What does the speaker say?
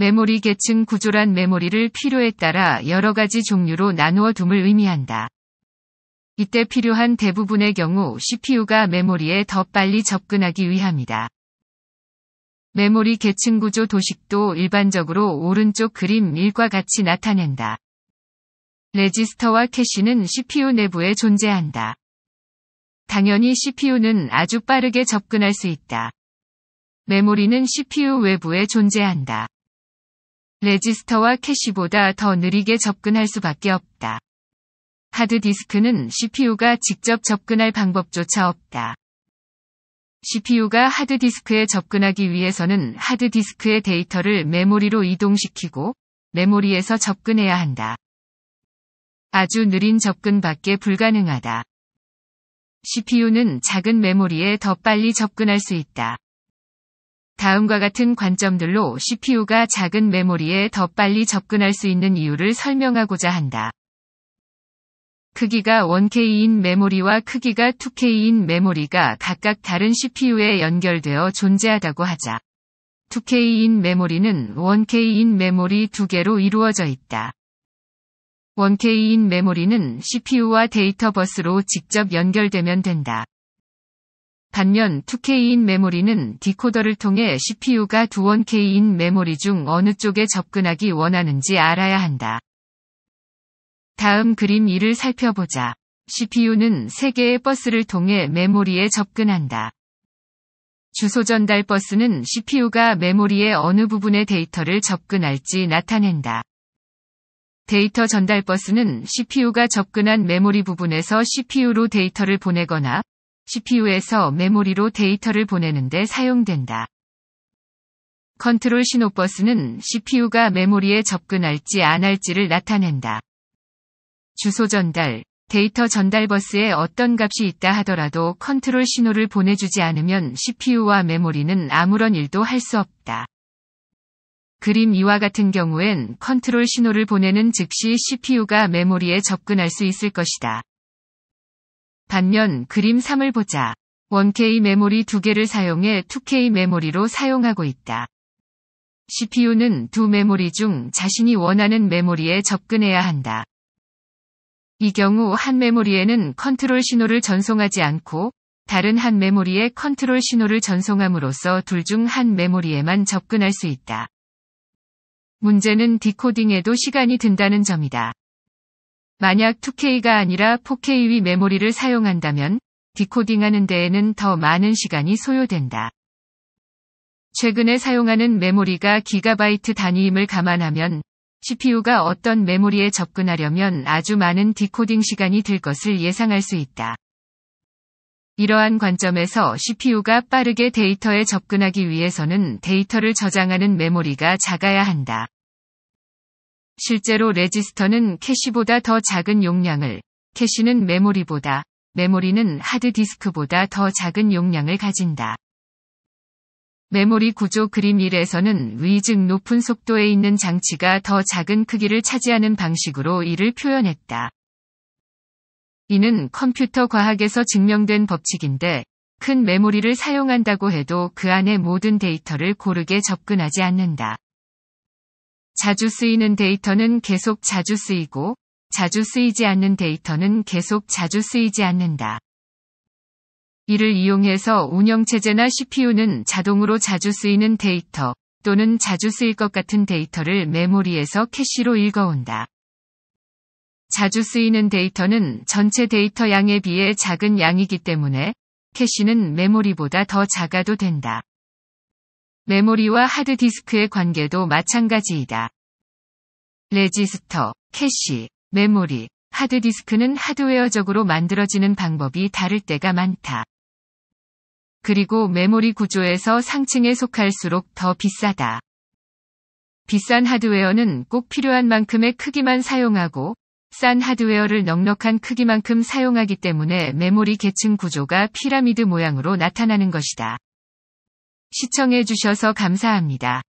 메모리 계층 구조란 메모리를 필요에 따라 여러 가지 종류로 나누어 둠을 의미한다. 이때 필요한 대부분의 경우 CPU가 메모리에 더 빨리 접근하기 위함이다. 메모리 계층 구조 도식도 일반적으로 오른쪽 그림 1과 같이 나타낸다. 레지스터와 캐시는 CPU 내부에 존재한다. 당연히 CPU는 아주 빠르게 접근할 수 있다. 메모리는 CPU 외부에 존재한다. 레지스터와 캐시보다 더 느리게 접근할 수밖에 없다. 하드디스크는 CPU가 직접 접근할 방법조차 없다. CPU가 하드디스크에 접근하기 위해서는 하드디스크의 데이터를 메모리로 이동시키고 메모리에서 접근해야 한다. 아주 느린 접근밖에 불가능하다. CPU는 작은 메모리에 더 빨리 접근할 수 있다. 다음과 같은 관점들로 CPU가 작은 메모리에 더 빨리 접근할 수 있는 이유를 설명하고자 한다. 크기가 1K인 메모리와 크기가 2K인 메모리가 각각 다른 CPU에 연결되어 존재하다고 하자. 2K인 메모리는 1K인 메모리 두 개로 이루어져 있다. 1K인 메모리는 CPU와 데이터 버스로 직접 연결되면 된다. 반면 2K인 메모리는 디코더를 통해 CPU가 2원K인 메모리 중 어느 쪽에 접근하기 원하는지 알아야 한다. 다음 그림 2를 살펴보자. CPU는 3개의 버스를 통해 메모리에 접근한다. 주소 전달 버스는 CPU가 메모리의 어느 부분의 데이터를 접근할지 나타낸다. 데이터 전달 버스는 CPU가 접근한 메모리 부분에서 CPU로 데이터를 보내거나 CPU에서 메모리로 데이터를 보내는데 사용된다. 컨트롤 신호버스는 CPU가 메모리에 접근할지 안 할지를 나타낸다. 주소 전달, 데이터 전달 버스에 어떤 값이 있다 하더라도 컨트롤 신호를 보내주지 않으면 CPU와 메모리는 아무런 일도 할 수 없다. 그림 2와 같은 경우엔 컨트롤 신호를 보내는 즉시 CPU가 메모리에 접근할 수 있을 것이다. 반면 그림 3을 보자. 1K 메모리 2개를 사용해 2K 메모리로 사용하고 있다. CPU는 두 메모리 중 자신이 원하는 메모리에 접근해야 한다. 이 경우 한 메모리에는 컨트롤 신호를 전송하지 않고 다른 한 메모리에 컨트롤 신호를 전송함으로써 둘 중 한 메모리에만 접근할 수 있다. 문제는 디코딩에도 시간이 든다는 점이다. 만약 2K가 아니라 4 k 위 메모리를 사용한다면 디코딩하는 데에는 더 많은 시간이 소요된다. 최근에 사용하는 메모리가 기가바이트 단위임을 감안하면 CPU가 어떤 메모리에 접근하려면 아주 많은 디코딩 시간이 들 것을 예상할 수 있다. 이러한 관점에서 CPU가 빠르게 데이터에 접근하기 위해서는 데이터를 저장하는 메모리가 작아야 한다. 실제로 레지스터는 캐시보다 더 작은 용량을, 캐시는 메모리보다, 메모리는 하드디스크보다 더 작은 용량을 가진다. 메모리 구조 그림 1에서는 위 즉 높은 속도에 있는 장치가 더 작은 크기를 차지하는 방식으로 이를 표현했다. 이는 컴퓨터 과학에서 증명된 법칙인데 큰 메모리를 사용한다고 해도 그안에 모든 데이터를 고르게 접근하지 않는다. 자주 쓰이는 데이터는 계속 자주 쓰이고, 자주 쓰이지 않는 데이터는 계속 자주 쓰이지 않는다. 이를 이용해서 운영체제나 CPU는 자동으로 자주 쓰이는 데이터 또는 자주 쓰일 것 같은 데이터를 메모리에서 캐시로 읽어온다. 자주 쓰이는 데이터는 전체 데이터 양에 비해 작은 양이기 때문에 캐시는 메모리보다 더 작아도 된다. 메모리와 하드디스크의 관계도 마찬가지이다. 레지스터, 캐시, 메모리, 하드디스크는 하드웨어적으로 만들어지는 방법이 다를 때가 많다. 그리고 메모리 구조에서 상층에 속할수록 더 비싸다. 비싼 하드웨어는 꼭 필요한 만큼의 크기만 사용하고 싼 하드웨어를 넉넉한 크기만큼 사용하기 때문에 메모리 계층 구조가 피라미드 모양으로 나타나는 것이다. 시청해주셔서 감사합니다.